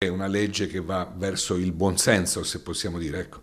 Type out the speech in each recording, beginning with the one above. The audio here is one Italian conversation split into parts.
È una legge che va verso il buonsenso, se possiamo dire, ecco,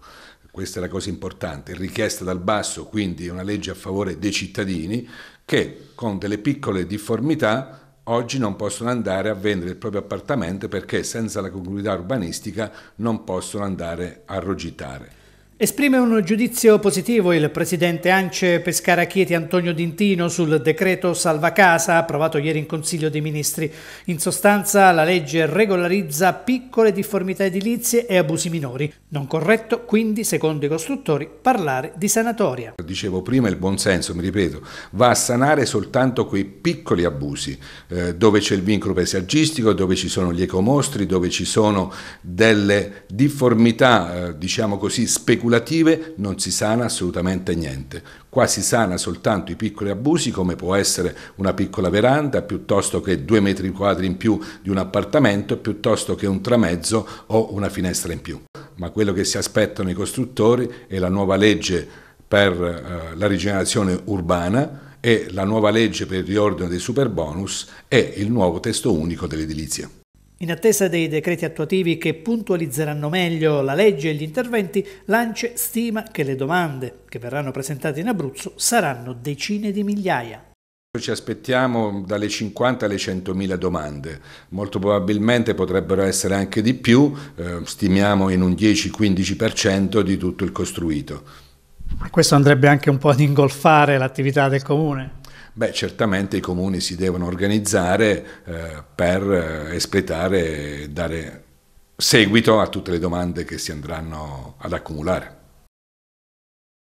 questa è la cosa importante, richiesta dal basso, quindi è una legge a favore dei cittadini che con delle piccole difformità oggi non possono andare a vendere il proprio appartamento perché senza la comunità urbanistica non possono andare a rogitare. Esprime un giudizio positivo il presidente Ance Pescara Chieti Antonio Dintino sul decreto Salva Casa approvato ieri in Consiglio dei Ministri. In sostanza la legge regolarizza piccole difformità edilizie e abusi minori. Non corretto quindi, secondo i costruttori, parlare di sanatoria. Dicevo prima il buonsenso, mi ripeto, va a sanare soltanto quei piccoli abusi eh, dove c'è il vincolo paesaggistico, dove ci sono gli ecomostri, dove ci sono delle difformità, eh, diciamo così, speculative speculative non si sana assolutamente niente. Qua si sana soltanto i piccoli abusi, come può essere una piccola veranda, piuttosto che due metri quadri in più di un appartamento, piuttosto che un tramezzo o una finestra in più. Ma quello che si aspettano i costruttori è la nuova legge per eh, la rigenerazione urbana e la nuova legge per il riordino dei super bonus e il nuovo testo unico dell'edilizia. In attesa dei decreti attuativi che puntualizzeranno meglio la legge e gli interventi, l'ANCE stima che le domande che verranno presentate in Abruzzo saranno decine di migliaia. Ci aspettiamo dalle 50 alle 100.000 domande, molto probabilmente potrebbero essere anche di più, eh, stimiamo in un 10-15% di tutto il costruito. Questo andrebbe anche un po' ad ingolfare l'attività del comune. Beh, certamente i comuni si devono organizzare eh, per eh, espletare e dare seguito a tutte le domande che si andranno ad accumulare.